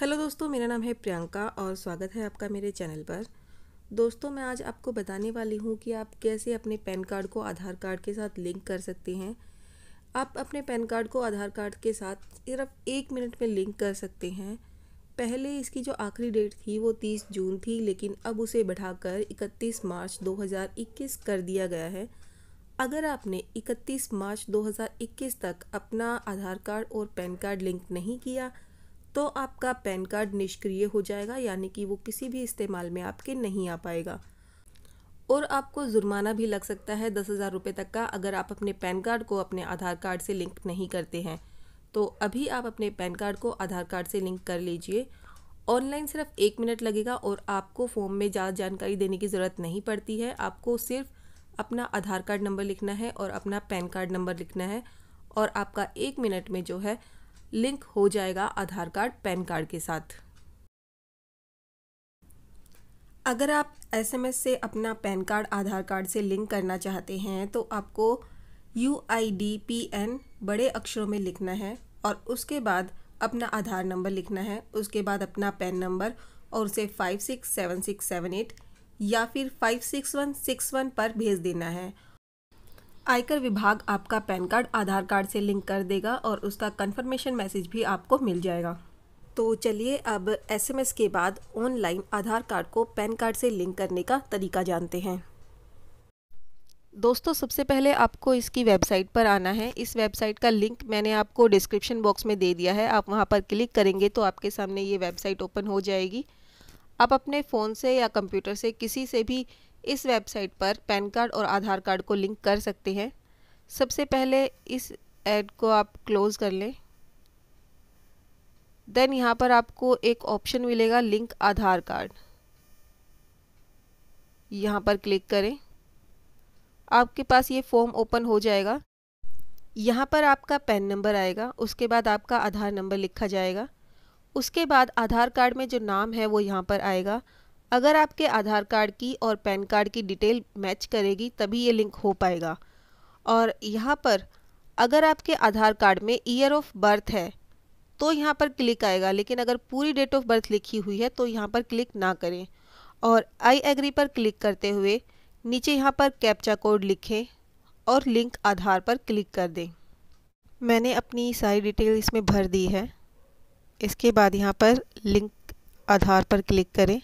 hello दोस्तों मेरा नाम है प्रियंका और स्वागत है आपका मेरे चैनल पर दोस्तों मैं आज आपको बताने वाली हूँ कि आप कैसे अपने पैन कार्ड को आधार कार्ड के साथ लिंक कर सकते हैं आप अपने पैन कार्ड को आधार कार्ड के साथ सिर्फ एक मिनट में लिंक कर सकते हैं पहले इसकी जो आखिरी डेट थी वो 30 जून थी लेकिन अब उसे बढ़ाकर 31 मार्च 2021 कर दिया गया है अगर आपने 31 मार्च 2021 तक अपना आधार कार्ड और पैन कार्ड लिंक नहीं किया तो आपका पैन कार्ड निष्क्रिय हो जाएगा यानी कि वो किसी भी इस्तेमाल में आपके नहीं आ पाएगा और आपको जुर्माना भी लग सकता है दस हज़ार रुपये तक का अगर आप अपने पैन कार्ड को अपने आधार कार्ड से लिंक नहीं करते हैं तो अभी आप अपने पैन कार्ड को आधार कार्ड से लिंक कर लीजिए ऑनलाइन सिर्फ एक मिनट लगेगा और आपको फॉर्म में ज़्यादा जानकारी देने की ज़रूरत नहीं पड़ती है आपको सिर्फ अपना आधार कार्ड नंबर लिखना है और अपना पैन कार्ड नंबर लिखना है और आपका एक मिनट में जो है लिंक हो जाएगा आधार कार्ड पैन कार्ड के साथ अगर आप एसएमएस से अपना पैन कार्ड आधार कार्ड से लिंक करना चाहते हैं तो आपको U I D P N बड़े अक्षरों में लिखना है और उसके बाद अपना आधार नंबर लिखना है उसके बाद अपना पैन नंबर और उसे five six seven six seven eight या फिर five six one six one पर भेज देना है आयकर विभाग आपका पैन कार्ड आधार कार्ड से लिंक कर देगा और उसका कन्फर्मेशन मैसेज भी आपको मिल जाएगा तो चलिए अब एसएमएस के बाद ऑनलाइन आधार कार्ड को पैन कार्ड से लिंक करने का तरीका जानते हैं दोस्तों सबसे पहले आपको इसकी वेबसाइट पर आना है इस वेबसाइट का लिंक मैंने आपको डिस्क्रिप्शन बॉक्स में दे दिया है आप वहाँ पर क्लिक करेंगे तो आपके सामने ये वेबसाइट ओपन हो जाएगी आप अपने फ़ोन से या कंप्यूटर से किसी से भी इस वेबसाइट पर पैन कार्ड और आधार कार्ड को लिंक कर सकते हैं सबसे पहले इस एड को आप क्लोज़ कर लें देन यहाँ पर आपको एक ऑप्शन मिलेगा लिंक आधार कार्ड यहाँ पर क्लिक करें आपके पास ये फॉर्म ओपन हो जाएगा यहाँ पर आपका पैन नंबर आएगा उसके बाद आपका आधार नंबर लिखा जाएगा उसके बाद आधार कार्ड में जो नाम है वो यहाँ पर आएगा अगर आपके आधार कार्ड की और पैन कार्ड की डिटेल मैच करेगी तभी ये लिंक हो पाएगा और यहाँ पर अगर आपके आधार कार्ड में ईयर ऑफ बर्थ है तो यहाँ पर क्लिक आएगा लेकिन अगर पूरी डेट ऑफ बर्थ लिखी हुई है तो यहाँ पर क्लिक ना करें और आई एग्री पर क्लिक करते हुए नीचे यहाँ पर कैप्चा कोड लिखें और लिंक आधार पर क्लिक कर दें मैंने अपनी सारी डिटेल इसमें भर दी है इसके बाद यहाँ पर लिंक आधार पर क्लिक करें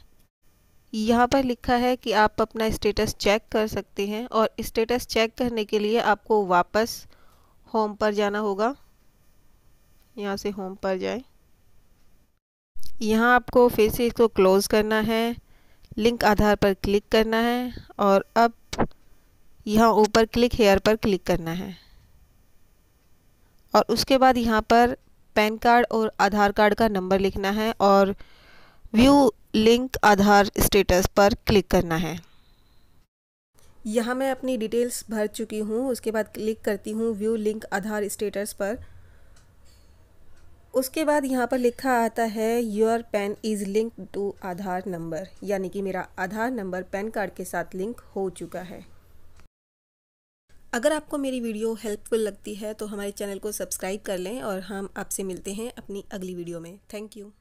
यहाँ पर लिखा है कि आप अपना स्टेटस चेक कर सकते हैं और स्टेटस चेक करने के लिए आपको वापस होम पर जाना होगा यहाँ से होम पर जाएं यहाँ आपको फिर से इसको क्लोज़ करना है लिंक आधार पर क्लिक करना है और अब यहाँ ऊपर क्लिक हेयर पर क्लिक करना है और उसके बाद यहाँ पर पैन कार्ड और आधार कार्ड का नंबर लिखना है और व्यू लिंक आधार स्टेटस पर क्लिक करना है यहाँ मैं अपनी डिटेल्स भर चुकी हूँ उसके बाद क्लिक करती हूँ व्यू लिंक आधार स्टेटस पर उसके बाद यहाँ पर लिखा आता है your PAN is link to Aadhaar number यानी कि मेरा आधार नंबर पैन कार्ड के साथ लिंक हो चुका है अगर आपको मेरी वीडियो हेल्पफुल लगती है तो हमारे चैनल को सब्सक्राइब कर लें और हम आपसे मिलते हैं अपनी अगली वीडियो में थैंक यू